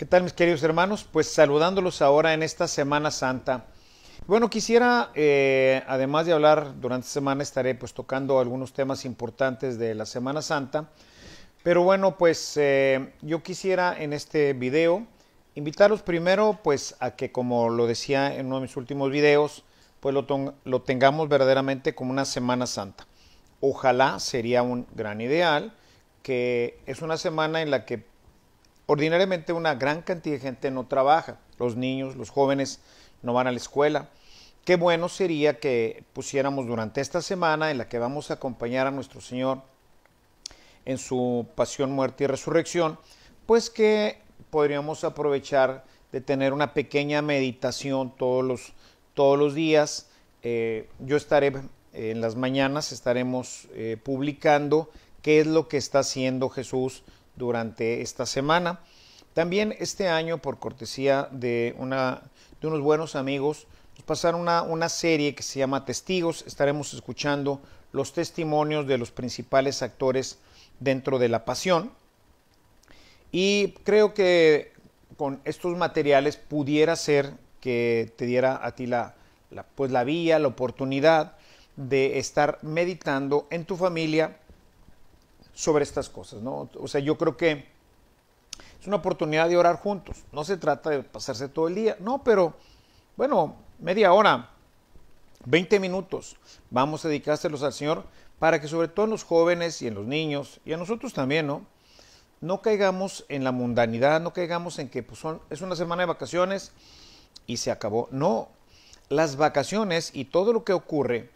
¿Qué tal mis queridos hermanos? Pues saludándolos ahora en esta Semana Santa. Bueno, quisiera, eh, además de hablar durante la semana, estaré pues tocando algunos temas importantes de la Semana Santa. Pero bueno, pues eh, yo quisiera en este video invitarlos primero pues a que como lo decía en uno de mis últimos videos, pues lo tengamos verdaderamente como una Semana Santa. Ojalá sería un gran ideal, que es una semana en la que Ordinariamente una gran cantidad de gente no trabaja, los niños, los jóvenes no van a la escuela. Qué bueno sería que pusiéramos durante esta semana en la que vamos a acompañar a nuestro Señor en su pasión, muerte y resurrección, pues que podríamos aprovechar de tener una pequeña meditación todos los, todos los días. Eh, yo estaré en las mañanas, estaremos eh, publicando qué es lo que está haciendo Jesús durante esta semana. También este año, por cortesía de, una, de unos buenos amigos, nos pasaron una, una serie que se llama Testigos. Estaremos escuchando los testimonios de los principales actores dentro de la pasión. Y creo que con estos materiales pudiera ser que te diera a ti la, la, pues la vía, la oportunidad de estar meditando en tu familia sobre estas cosas, ¿no? O sea, yo creo que es una oportunidad de orar juntos. No se trata de pasarse todo el día, no, pero bueno, media hora, 20 minutos, vamos a dedicárselos al Señor para que sobre todo en los jóvenes y en los niños y a nosotros también, ¿no? No caigamos en la mundanidad, no caigamos en que pues, son, es una semana de vacaciones y se acabó. No, las vacaciones y todo lo que ocurre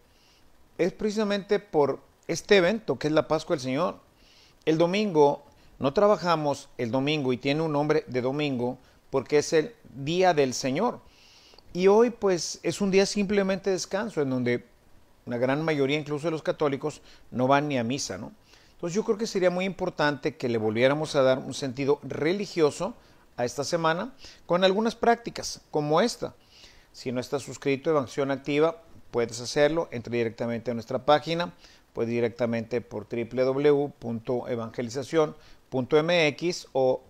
es precisamente por este evento que es la Pascua del Señor. El domingo no trabajamos el domingo y tiene un nombre de domingo porque es el día del Señor. Y hoy pues es un día simplemente de descanso en donde una gran mayoría incluso de los católicos no van ni a misa, ¿no? Entonces yo creo que sería muy importante que le volviéramos a dar un sentido religioso a esta semana con algunas prácticas como esta. Si no estás suscrito a acción Activa, puedes hacerlo, entre directamente a nuestra página pues directamente por www.evangelización.mx o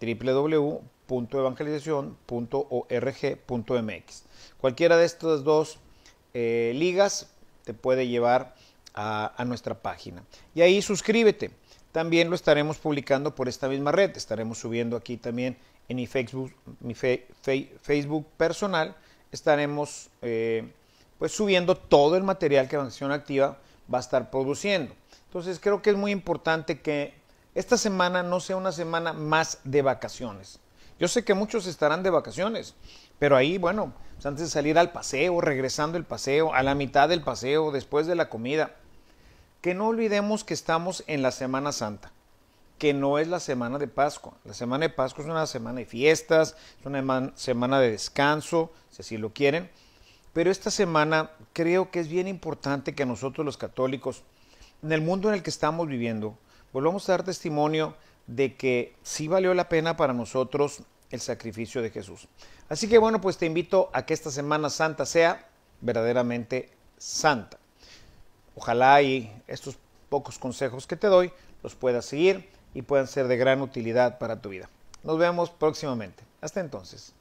www.evangelización.org.mx. Cualquiera de estas dos eh, ligas te puede llevar a, nuestra página. Y ahí suscríbete. También lo estaremos publicando por esta misma red. Estaremos subiendo aquí también en mi Facebook, mi Facebook personal estaremos eh, pues subiendo todo el material que Evangelización Activa va a estar produciendo. Entonces creo que es muy importante que esta semana no sea una semana más de vacaciones. Yo sé que muchos estarán de vacaciones, pero ahí, bueno, pues antes de salir al paseo, regresando el paseo, a la mitad del paseo, después de la comida, que no olvidemos que estamos en la Semana Santa, que no es la semana de Pascua. La semana de Pascua es una semana de fiestas, es una semana de descanso, si así lo quieren pero esta semana creo que es bien importante que nosotros los católicos, en el mundo en el que estamos viviendo, volvamos a dar testimonio de que sí valió la pena para nosotros el sacrificio de Jesús. Así que bueno, pues te invito a que esta Semana Santa sea verdaderamente santa. Ojalá y estos pocos consejos que te doy los puedas seguir y puedan ser de gran utilidad para tu vida. Nos vemos próximamente. Hasta entonces.